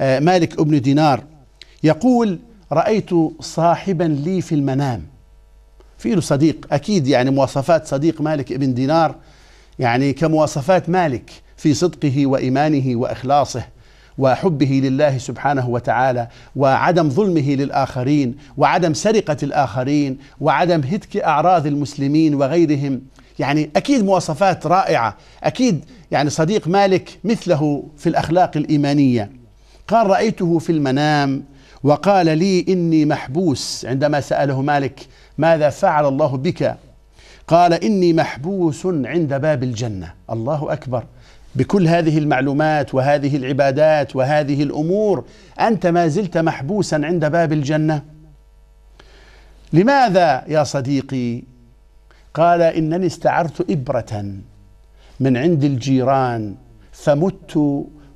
آه، مالك ابن دينار يقول رأيت صاحبا لي في المنام في له صديق أكيد يعني مواصفات صديق مالك ابن دينار يعني كمواصفات مالك في صدقه وإيمانه وإخلاصه وحبه لله سبحانه وتعالى وعدم ظلمه للآخرين وعدم سرقة الآخرين وعدم هتك أعراض المسلمين وغيرهم يعني أكيد مواصفات رائعة أكيد يعني صديق مالك مثله في الأخلاق الإيمانية قال رأيته في المنام وقال لي إني محبوس عندما سأله مالك ماذا فعل الله بك قال إني محبوس عند باب الجنة الله أكبر بكل هذه المعلومات وهذه العبادات وهذه الأمور أنت ما زلت محبوسا عند باب الجنة لماذا يا صديقي قال إنني استعرت إبرة من عند الجيران فمت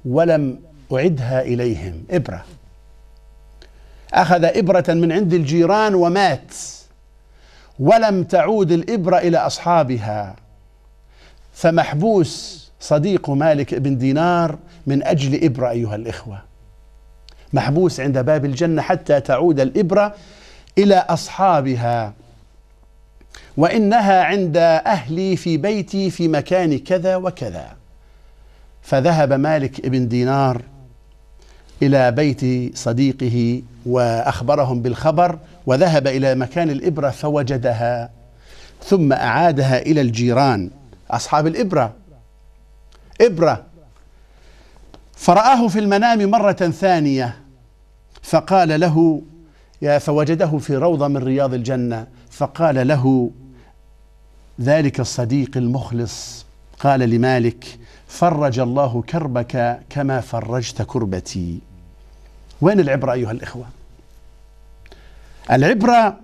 ولم أعدها إليهم إبرة أخذ إبرة من عند الجيران ومات ولم تعود الإبرة إلى أصحابها فمحبوس صديق مالك بن دينار من أجل إبرة أيها الإخوة محبوس عند باب الجنة حتى تعود الإبرة إلى أصحابها وإنها عند أهلي في بيتي في مكان كذا وكذا فذهب مالك بن دينار إلى بيت صديقه وأخبرهم بالخبر وذهب إلى مكان الإبرة فوجدها ثم أعادها إلى الجيران أصحاب الإبرة إبرة فرآه في المنام مرة ثانية فقال له يا فوجده في روضة من رياض الجنة فقال له ذلك الصديق المخلص قال لمالك فرج الله كربك كما فرجت كربتي وين العبرة أيها الإخوة العبرة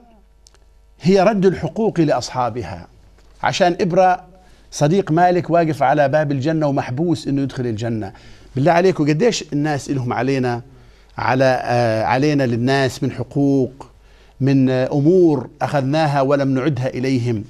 هي رد الحقوق لأصحابها عشان إبرة صديق مالك واقف على باب الجنة ومحبوس إنه يدخل الجنة بالله عليكم قديش الناس إلهم علينا على آه، علينا للناس من حقوق من آه، أمور أخذناها ولم نعدها إليهم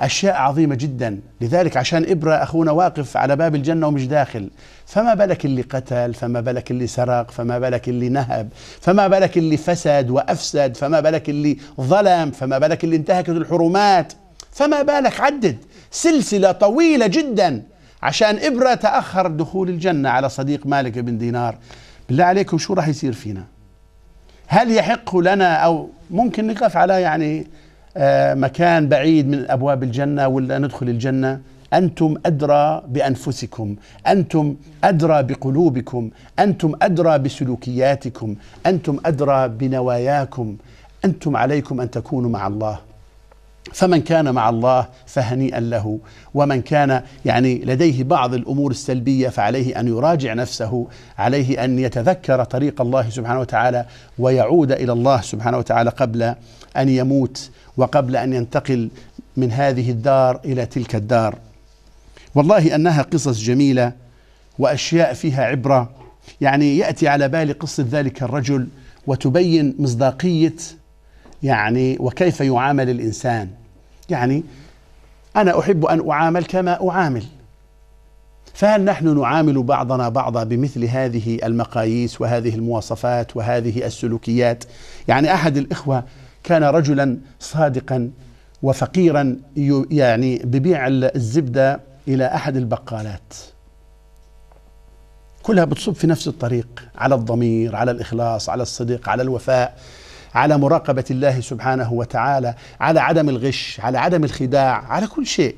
أشياء عظيمة جدا لذلك عشان إبرة أخونا واقف على باب الجنة ومش داخل فما بالك اللي قتل فما بالك اللي سرق فما بالك اللي نهب فما بالك اللي فسد وأفسد فما بالك اللي ظلم فما بالك اللي انتهكت الحرمات فما بالك عدد سلسلة طويلة جدا عشان إبرة تأخر دخول الجنة على صديق مالك بن دينار بالله عليكم شو راح يصير فينا هل يحق لنا أو ممكن نقف على يعني آه، مكان بعيد من ابواب الجنه ولا ندخل الجنه انتم ادرى بانفسكم انتم ادرى بقلوبكم انتم ادرى بسلوكياتكم انتم ادرى بنواياكم انتم عليكم ان تكونوا مع الله فمن كان مع الله فهنيئا له ومن كان يعني لديه بعض الامور السلبيه فعليه ان يراجع نفسه عليه ان يتذكر طريق الله سبحانه وتعالى ويعود الى الله سبحانه وتعالى قبل ان يموت وقبل ان ينتقل من هذه الدار الى تلك الدار والله انها قصص جميله واشياء فيها عبره يعني ياتي على بالي قصه ذلك الرجل وتبين مصداقيه يعني وكيف يعامل الانسان يعني أنا أحب أن أعامل كما أعامل فهل نحن نعامل بعضنا بعضا بمثل هذه المقاييس وهذه المواصفات وهذه السلوكيات يعني أحد الإخوة كان رجلا صادقا وفقيرا يعني ببيع الزبدة إلى أحد البقالات كلها بتصب في نفس الطريق على الضمير على الإخلاص على الصدق على الوفاء على مراقبة الله سبحانه وتعالى على عدم الغش على عدم الخداع على كل شيء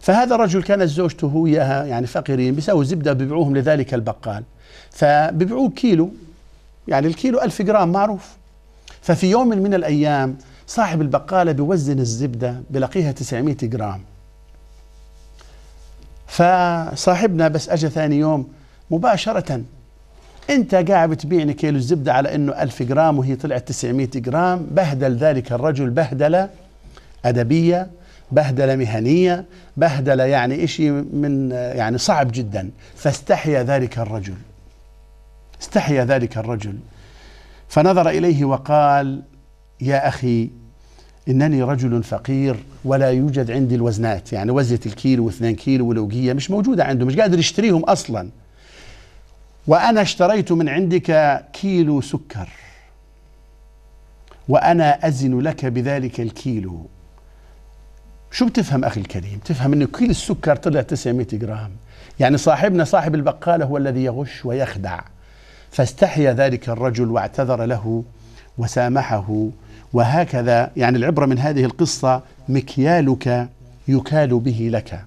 فهذا الرجل كانت زوجته إياها يعني فقيرين بيسووا زبدة بيبيعوهم لذلك البقال فبيبيعوه كيلو يعني الكيلو ألف جرام معروف ففي يوم من الأيام صاحب البقالة بيوزن الزبدة بلاقيها 900 جرام فصاحبنا بس أجا ثاني يوم مباشرة انت قاعد بتبيع كيلو الزبدة على انه ألف جرام وهي طلعت 900 جرام بهدل ذلك الرجل بهدلة أدبية بهدلة مهنية بهدلة يعني إشي من يعني صعب جدا فاستحيا ذلك الرجل استحيا ذلك الرجل فنظر إليه وقال يا أخي إنني رجل فقير ولا يوجد عندي الوزنات يعني وزنة الكيلو واثنين كيلو ولوجية مش موجودة عنده مش قادر يشتريهم أصلا وأنا اشتريت من عندك كيلو سكر وأنا أزن لك بذلك الكيلو شو بتفهم أخي الكريم تفهم أنه كيلو السكر طلع 900 جرام يعني صاحبنا صاحب البقالة هو الذي يغش ويخدع فاستحيا ذلك الرجل واعتذر له وسامحه وهكذا يعني العبرة من هذه القصة مكيالك يكال به لك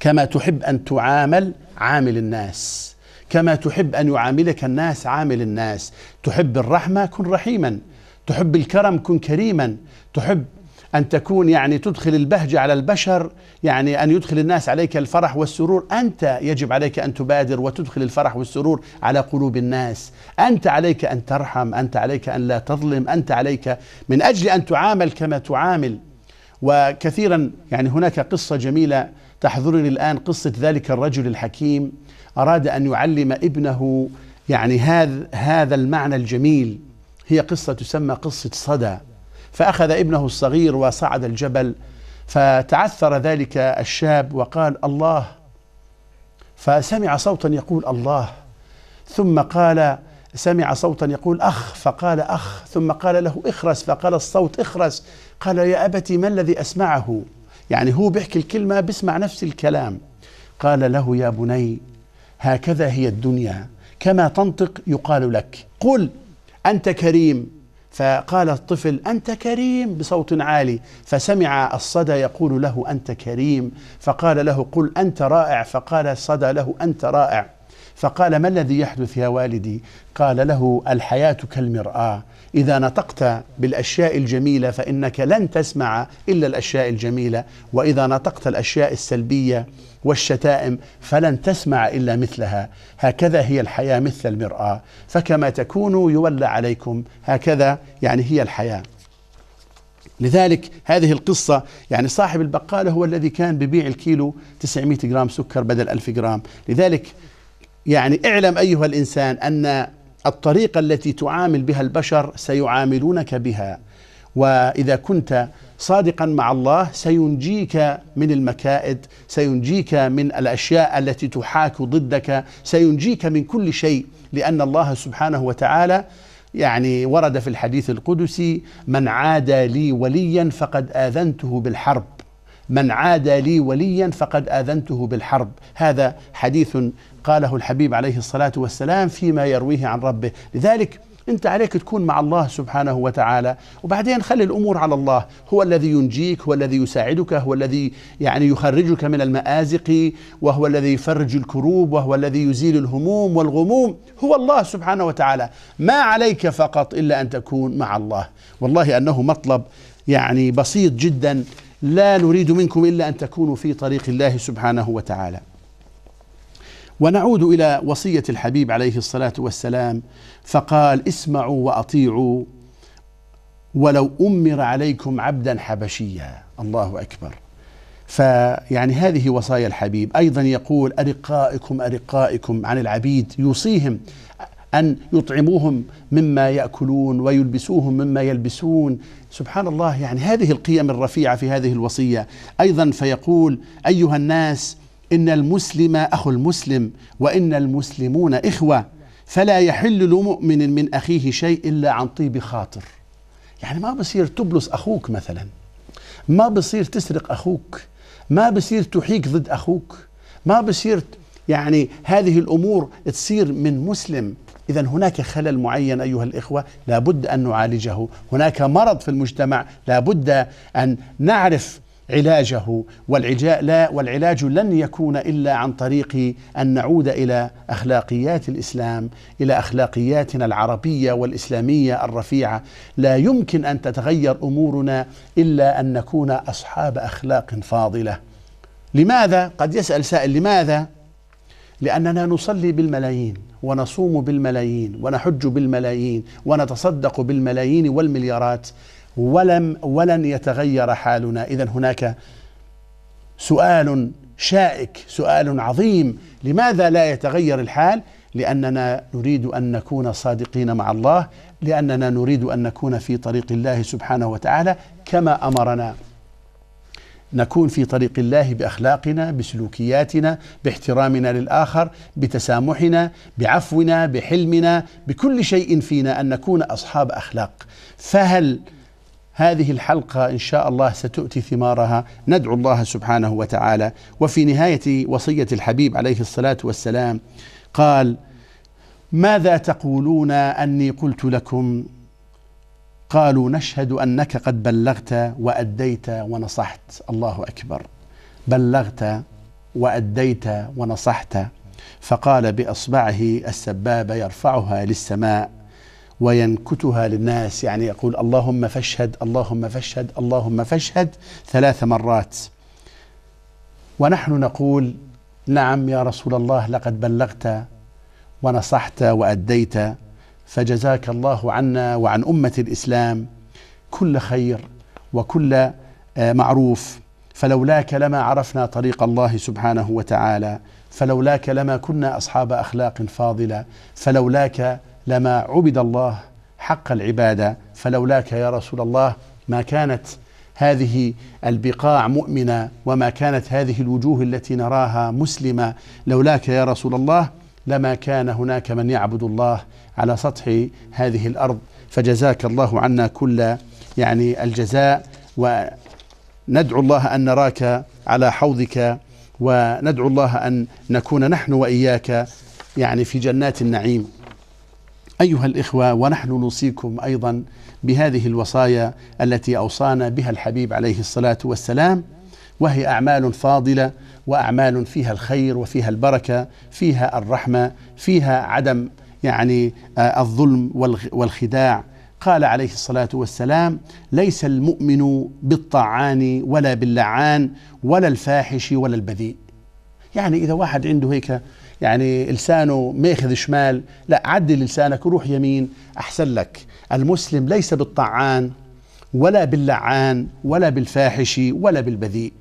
كما تحب أن تعامل عامل الناس كما تحب أن يعاملك الناس عامل الناس تحب الرحمة كن رحيما تحب الكرم كن كريما تحب أن تكون يعني تدخل البهجة على البشر يعني أن يدخل الناس عليك الفرح والسرور أنت يجب عليك أن تبادر وتدخل الفرح والسرور على قلوب الناس أنت عليك أن ترحم أنت عليك أن لا تظلم أنت عليك من أجل أن تعامل كما تعامل وكثيرا يعني هناك قصة جميلة تحضرني الآن قصة ذلك الرجل الحكيم أراد أن يعلم ابنه يعني هذا هذا المعنى الجميل هي قصة تسمى قصة صدى فأخذ ابنه الصغير وصعد الجبل فتعثر ذلك الشاب وقال الله فسمع صوتا يقول الله ثم قال سمع صوتا يقول أخ فقال أخ ثم قال له اخرس فقال الصوت اخرس قال يا أبتي ما الذي أسمعه يعني هو بيحكي الكلمة بيسمع نفس الكلام قال له يا بني هكذا هي الدنيا كما تنطق يقال لك قل أنت كريم فقال الطفل أنت كريم بصوت عالي فسمع الصدى يقول له أنت كريم فقال له قل أنت رائع فقال الصدى له أنت رائع فقال ما الذي يحدث يا والدي قال له الحياة كالمرآة إذا نطقت بالأشياء الجميلة فإنك لن تسمع إلا الأشياء الجميلة وإذا نطقت الأشياء السلبية والشتائم فلن تسمع إلا مثلها هكذا هي الحياة مثل المرآة فكما تكون يولى عليكم هكذا يعني هي الحياة لذلك هذه القصة يعني صاحب البقالة هو الذي كان ببيع الكيلو 900 جرام سكر بدل 1000 جرام لذلك يعني اعلم ايها الانسان ان الطريقه التي تعامل بها البشر سيعاملونك بها واذا كنت صادقا مع الله سينجيك من المكائد سينجيك من الاشياء التي تحاك ضدك سينجيك من كل شيء لان الله سبحانه وتعالى يعني ورد في الحديث القدسي من عادى لي وليا فقد اذنته بالحرب من عادى لي وليا فقد آذنته بالحرب هذا حديث قاله الحبيب عليه الصلاة والسلام فيما يرويه عن ربه لذلك انت عليك تكون مع الله سبحانه وتعالى وبعدين خلي الامور على الله هو الذي ينجيك هو الذي يساعدك هو الذي يعني يخرجك من المازق وهو الذي يفرج الكروب وهو الذي يزيل الهموم والغموم هو الله سبحانه وتعالى ما عليك فقط الا ان تكون مع الله والله انه مطلب يعني بسيط جدا لا نريد منكم إلا أن تكونوا في طريق الله سبحانه وتعالى ونعود إلى وصية الحبيب عليه الصلاة والسلام فقال اسمعوا وأطيعوا ولو أمر عليكم عبدا حبشيا الله أكبر فيعني هذه وصايا الحبيب أيضا يقول أرقائكم أرقائكم عن العبيد يوصيهم أن يطعموهم مما يأكلون ويلبسوهم مما يلبسون سبحان الله يعني هذه القيم الرفيعة في هذه الوصية أيضا فيقول أيها الناس إن المسلم أخو المسلم وإن المسلمون إخوة فلا يحل لمؤمن من أخيه شيء إلا عن طيب خاطر يعني ما بصير تبلس أخوك مثلا ما بصير تسرق أخوك ما بصير تحيك ضد أخوك ما بصير يعني هذه الأمور تصير من مسلم إذا هناك خلل معين أيها الإخوة لابد أن نعالجه هناك مرض في المجتمع لابد أن نعرف علاجه والعجاء والعلاج لن يكون الا عن طريق ان نعود الى اخلاقيات الاسلام الى اخلاقياتنا العربيه والاسلاميه الرفيعه لا يمكن ان تتغير امورنا الا ان نكون اصحاب اخلاق فاضله لماذا قد يسال سائل لماذا لأننا نصلي بالملايين ونصوم بالملايين ونحج بالملايين ونتصدق بالملايين والمليارات ولم ولن يتغير حالنا إذا هناك سؤال شائك سؤال عظيم لماذا لا يتغير الحال لاننا نريد ان نكون صادقين مع الله لاننا نريد ان نكون في طريق الله سبحانه وتعالى كما امرنا نكون في طريق الله باخلاقنا بسلوكياتنا باحترامنا للاخر بتسامحنا بعفونا بحلمنا بكل شيء فينا ان نكون اصحاب اخلاق فهل هذه الحلقه ان شاء الله ستؤتي ثمارها ندعو الله سبحانه وتعالى وفي نهايه وصيه الحبيب عليه الصلاه والسلام قال ماذا تقولون اني قلت لكم قالوا نشهد انك قد بلغت واديت ونصحت الله اكبر بلغت واديت ونصحت فقال باصبعه السبابه يرفعها للسماء وينكتها للناس يعني يقول اللهم فاشهد اللهم فاشهد اللهم فاشهد ثلاث مرات ونحن نقول نعم يا رسول الله لقد بلغت ونصحت واديت فجزاك الله عنا وعن أمة الإسلام كل خير وكل آه، معروف فلولاك لما عرفنا طريق الله سبحانه وتعالى فلولاك لما كنا أصحاب أخلاق فاضلة فلولاك لما عبد الله حق العبادة فلولاك يا رسول الله ما كانت هذه البقاع مؤمنه وما كانت هذه الوجوه التي نراها مسلمه لولاك يا رسول الله لما كان هناك من يعبد الله على سطح هذه الارض فجزاك الله عنا كل يعني الجزاء وندعو الله ان نراك على حوضك وندعو الله ان نكون نحن واياك يعني في جنات النعيم. ايها الاخوه ونحن نوصيكم ايضا بهذه الوصايا التي اوصانا بها الحبيب عليه الصلاه والسلام وهي اعمال فاضله واعمال فيها الخير وفيها البركه فيها الرحمه فيها عدم يعني آه، الظلم والخداع قال عليه الصلاه والسلام ليس المؤمن بالطعان ولا باللعان ولا الفاحش ولا البذيء يعني اذا واحد عنده هيك يعني لسانه ماخذ شمال لا عدل لسانك وروح يمين احسن لك المسلم ليس بالطعان ولا باللعان ولا بالفاحش ولا بالبذيء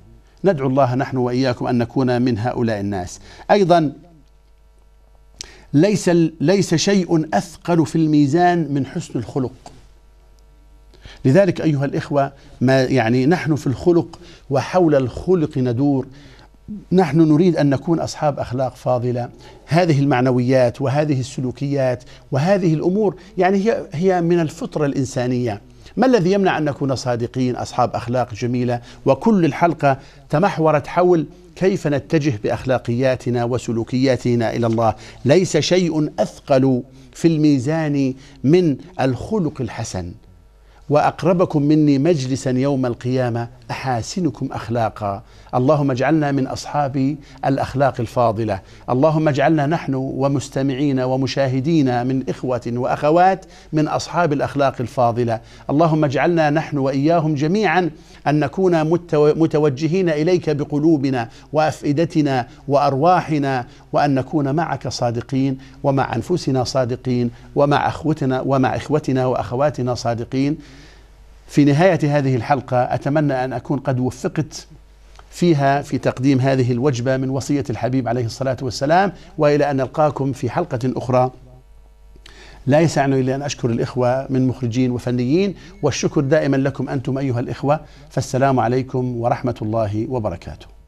ندعو الله نحن واياكم ان نكون من هؤلاء الناس ايضا ليس ليس شيء اثقل في الميزان من حسن الخلق لذلك ايها الاخوه ما يعني نحن في الخلق وحول الخلق ندور نحن نريد ان نكون اصحاب اخلاق فاضله هذه المعنويات وهذه السلوكيات وهذه الامور يعني هي هي من الفطره الانسانيه ما الذي يمنع أن نكون صادقين أصحاب أخلاق جميلة وكل الحلقة تمحورت حول كيف نتجه باخلاقياتنا وسلوكياتنا الى الله ليس شيء اثقل في الميزان من الخلق الحسن واقربكم مني مجلسا يوم القيامه احاسنكم اخلاقا اللهم اجعلنا من اصحاب الاخلاق الفاضله اللهم اجعلنا نحن ومستمعين ومشاهدين من اخوه واخوات من اصحاب الاخلاق الفاضله اللهم اجعلنا نحن واياهم جميعا ان نكون متوجهين اليك بقلوبنا وافئدتنا وارواحنا وان نكون معك صادقين ومع انفسنا صادقين ومع اخوتنا ومع اخوتنا واخواتنا صادقين في نهاية هذه الحلقة أتمنى أن أكون قد وفقت فيها في تقديم هذه الوجبة من وصية الحبيب عليه الصلاة والسلام وإلى أن نلقاكم في حلقة أخرى لا يسعني إلا أن أشكر الإخوة من مخرجين وفنيين والشكر دائما لكم أنتم أيها الإخوة فالسلام عليكم ورحمة الله وبركاته